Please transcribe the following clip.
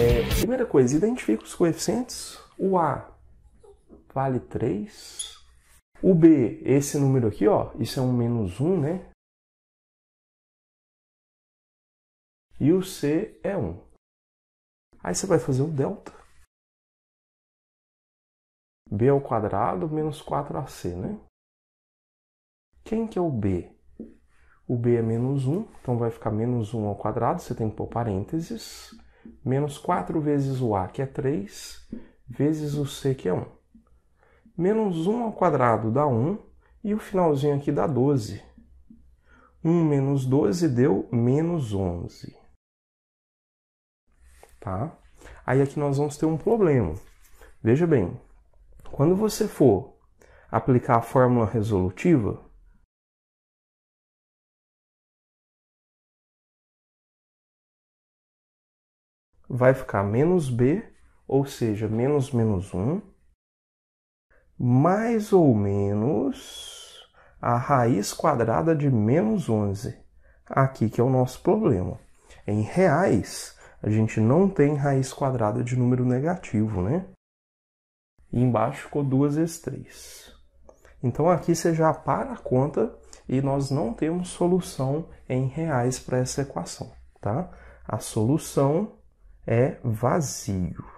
É, primeira coisa, identifica os coeficientes. O A vale 3. O B, esse número aqui, ó, isso é um menos 1, né? E o C é 1. Aí você vai fazer o delta. B ao quadrado menos 4AC, né? Quem que é o B? O B é menos 1, então vai ficar menos 1 ao quadrado, você tem que pôr parênteses menos 4 vezes o A, que é 3, vezes o C, que é 1. Menos 1 ao quadrado dá 1, e o finalzinho aqui dá 12. 1 menos 12 deu menos 11. Tá? Aí aqui nós vamos ter um problema. Veja bem, quando você for aplicar a fórmula resolutiva, vai ficar menos b, ou seja, menos menos 1, mais ou menos a raiz quadrada de menos 11. Aqui que é o nosso problema. Em reais, a gente não tem raiz quadrada de número negativo, né? E embaixo ficou 2 vezes 3. Então aqui você já para a conta e nós não temos solução em reais para essa equação, tá? A solução é vazio.